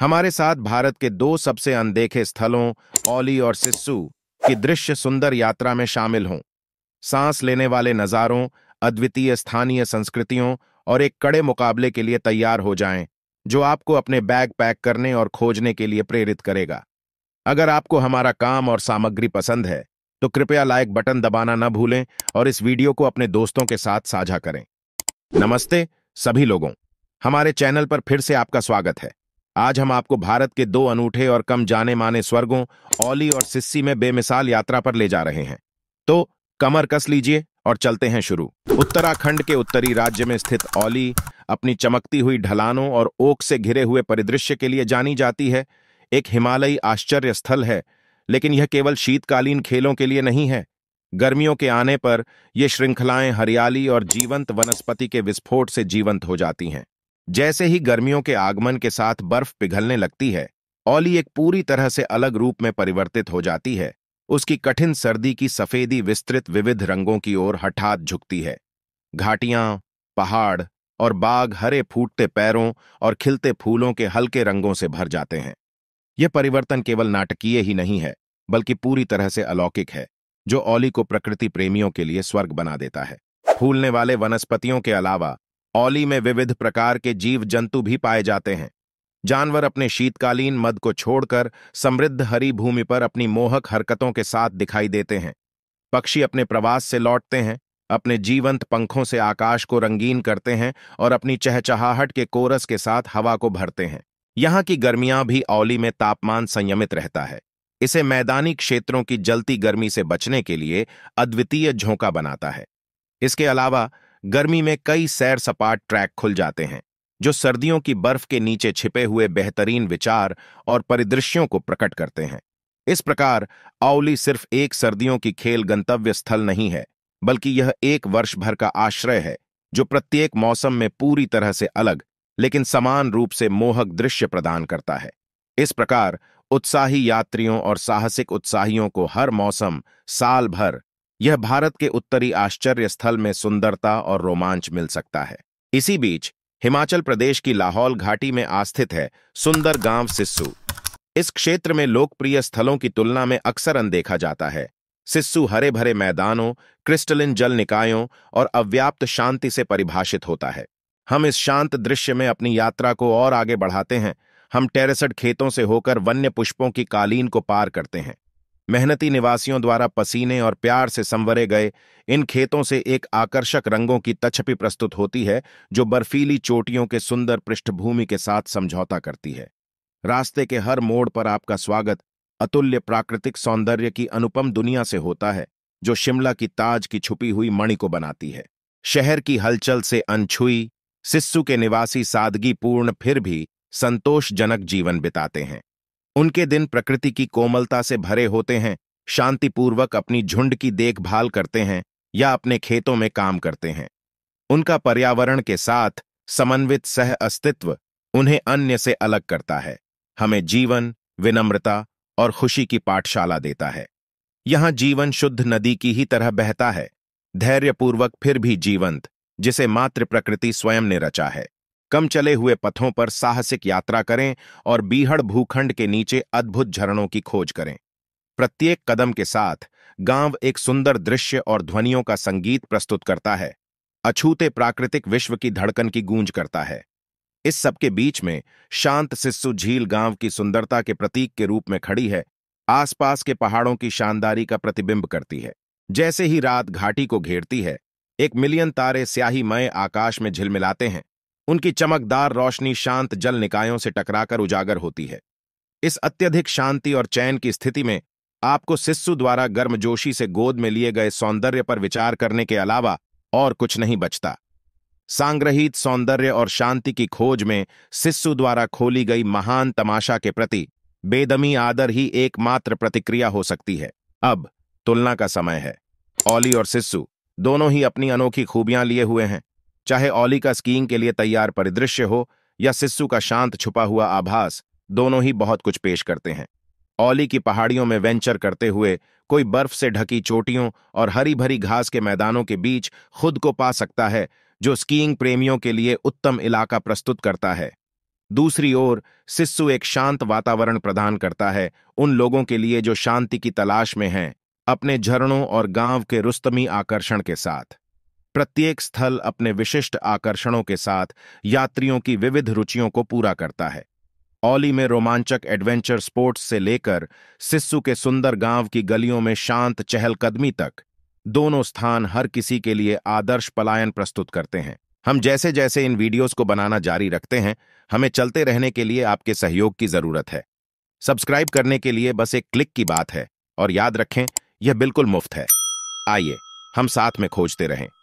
हमारे साथ भारत के दो सबसे अनदेखे स्थलों ओली और सिस्सू की दृश्य सुंदर यात्रा में शामिल हों सांस लेने वाले नज़ारों अद्वितीय स्थानीय संस्कृतियों और एक कड़े मुकाबले के लिए तैयार हो जाएं, जो आपको अपने बैग पैक करने और खोजने के लिए प्रेरित करेगा अगर आपको हमारा काम और सामग्री पसंद है तो कृपया लाइक बटन दबाना न भूलें और इस वीडियो को अपने दोस्तों के साथ साझा करें नमस्ते सभी लोगों हमारे चैनल पर फिर से आपका स्वागत है आज हम आपको भारत के दो अनूठे और कम जाने माने स्वर्गों ओली और सिस्सी में बेमिसाल यात्रा पर ले जा रहे हैं तो कमर कस लीजिए और चलते हैं शुरू उत्तराखंड के उत्तरी राज्य में स्थित ओली अपनी चमकती हुई ढलानों और ओक से घिरे हुए परिदृश्य के लिए जानी जाती है एक हिमालयी आश्चर्य स्थल है लेकिन यह केवल शीतकालीन खेलों के लिए नहीं है गर्मियों के आने पर यह श्रृंखलाएं हरियाली और जीवंत वनस्पति के विस्फोट से जीवंत हो जाती हैं जैसे ही गर्मियों के आगमन के साथ बर्फ पिघलने लगती है ओली एक पूरी तरह से अलग रूप में परिवर्तित हो जाती है उसकी कठिन सर्दी की सफेदी विस्तृत विविध रंगों की ओर हठात झुकती है घाटियां पहाड़ और बाग हरे फूटते पैरों और खिलते फूलों के हल्के रंगों से भर जाते हैं यह परिवर्तन केवल नाटकीय ही नहीं है बल्कि पूरी तरह से अलौकिक है जो ओली को प्रकृति प्रेमियों के लिए स्वर्ग बना देता है फूलने वाले वनस्पतियों के अलावा औली में विविध प्रकार के जीव जंतु भी पाए जाते हैं जानवर अपने शीतकालीन मद को छोड़कर समृद्ध हरी भूमि पर अपनी मोहक हरकतों के साथ दिखाई देते हैं पक्षी अपने प्रवास से लौटते हैं अपने जीवंत पंखों से आकाश को रंगीन करते हैं और अपनी चहचहाहट के कोरस के साथ हवा को भरते हैं यहाँ की गर्मियां भी औली में तापमान संयमित रहता है इसे मैदानी क्षेत्रों की जलती गर्मी से बचने के लिए अद्वितीय झोंका बनाता है इसके अलावा गर्मी में कई सैर सपाट ट्रैक खुल जाते हैं जो सर्दियों की बर्फ के नीचे छिपे हुए बेहतरीन विचार और परिदृश्यों को प्रकट करते हैं इस प्रकार आउली सिर्फ एक सर्दियों की खेल गंतव्य स्थल नहीं है बल्कि यह एक वर्ष भर का आश्रय है जो प्रत्येक मौसम में पूरी तरह से अलग लेकिन समान रूप से मोहक दृश्य प्रदान करता है इस प्रकार उत्साही यात्रियों और साहसिक उत्साहियों को हर मौसम साल भर यह भारत के उत्तरी आश्चर्य स्थल में सुंदरता और रोमांच मिल सकता है इसी बीच हिमाचल प्रदेश की लाहौल घाटी में आस्थित है सुंदर गांव सिस्सू इस क्षेत्र में लोकप्रिय स्थलों की तुलना में अक्सर अनदेखा जाता है सिस्सू हरे भरे मैदानों क्रिस्टलिन जल निकायों और अव्याप्त शांति से परिभाषित होता है हम इस शांत दृश्य में अपनी यात्रा को और आगे बढ़ाते हैं हम टेरेसड खेतों से होकर वन्य पुष्पों की कालीन को पार करते हैं मेहनती निवासियों द्वारा पसीने और प्यार से संवरे गए इन खेतों से एक आकर्षक रंगों की तछपी प्रस्तुत होती है जो बर्फीली चोटियों के सुंदर पृष्ठभूमि के साथ समझौता करती है रास्ते के हर मोड़ पर आपका स्वागत अतुल्य प्राकृतिक सौंदर्य की अनुपम दुनिया से होता है जो शिमला की ताज की छुपी हुई मणि को बनाती है शहर की हलचल से अनछुई सिस्सू के निवासी सादगीपूर्ण फिर भी संतोषजनक जीवन बिताते हैं उनके दिन प्रकृति की कोमलता से भरे होते हैं शांतिपूर्वक अपनी झुंड की देखभाल करते हैं या अपने खेतों में काम करते हैं उनका पर्यावरण के साथ समन्वित सह अस्तित्व उन्हें अन्य से अलग करता है हमें जीवन विनम्रता और खुशी की पाठशाला देता है यहां जीवन शुद्ध नदी की ही तरह बहता है धैर्यपूर्वक फिर भी जीवंत जिसे मात्र प्रकृति स्वयं ने रचा है कम चले हुए पथों पर साहसिक यात्रा करें और बीहड़ भूखंड के नीचे अद्भुत झरणों की खोज करें प्रत्येक कदम के साथ गांव एक सुंदर दृश्य और ध्वनियों का संगीत प्रस्तुत करता है अछूते प्राकृतिक विश्व की धड़कन की गूंज करता है इस सबके बीच में शांत सिस्सु झील गांव की सुंदरता के प्रतीक के रूप में खड़ी है आसपास के पहाड़ों की शानदारी का प्रतिबिंब करती है जैसे ही रात घाटी को घेरती है एक मिलियन तारे स्याही मय आकाश में झिलमिलाते हैं उनकी चमकदार रोशनी शांत जल निकायों से टकराकर उजागर होती है इस अत्यधिक शांति और चैन की स्थिति में आपको सिस्सु द्वारा गर्मजोशी से गोद में लिए गए सौंदर्य पर विचार करने के अलावा और कुछ नहीं बचता सांग्रहित सौंदर्य और शांति की खोज में सिस्सु द्वारा खोली गई महान तमाशा के प्रति बेदमी आदर ही एकमात्र प्रतिक्रिया हो सकती है अब तुलना का समय है ओली और सिस्सु दोनों ही अपनी अनोखी खूबियां लिए हुए हैं चाहे ओली का स्कीइंग के लिए तैयार परिदृश्य हो या सिस्सू का शांत छुपा हुआ आभास दोनों ही बहुत कुछ पेश करते हैं ओली की पहाड़ियों में वेंचर करते हुए कोई बर्फ से ढकी चोटियों और हरी भरी घास के मैदानों के बीच खुद को पा सकता है जो स्कीइंग प्रेमियों के लिए उत्तम इलाका प्रस्तुत करता है दूसरी ओर सिस्सु एक शांत वातावरण प्रदान करता है उन लोगों के लिए जो शांति की तलाश में हैं अपने झरणों और गांव के रुस्तमी आकर्षण के साथ प्रत्येक स्थल अपने विशिष्ट आकर्षणों के साथ यात्रियों की विविध रुचियों को पूरा करता है ओली में रोमांचक एडवेंचर स्पोर्ट्स से लेकर सिस्सू के सुंदर गांव की गलियों में शांत चहलकदमी तक दोनों स्थान हर किसी के लिए आदर्श पलायन प्रस्तुत करते हैं हम जैसे जैसे इन वीडियोस को बनाना जारी रखते हैं हमें चलते रहने के लिए आपके सहयोग की जरूरत है सब्सक्राइब करने के लिए बस एक क्लिक की बात है और याद रखें यह बिल्कुल मुफ्त है आइए हम साथ में खोजते रहें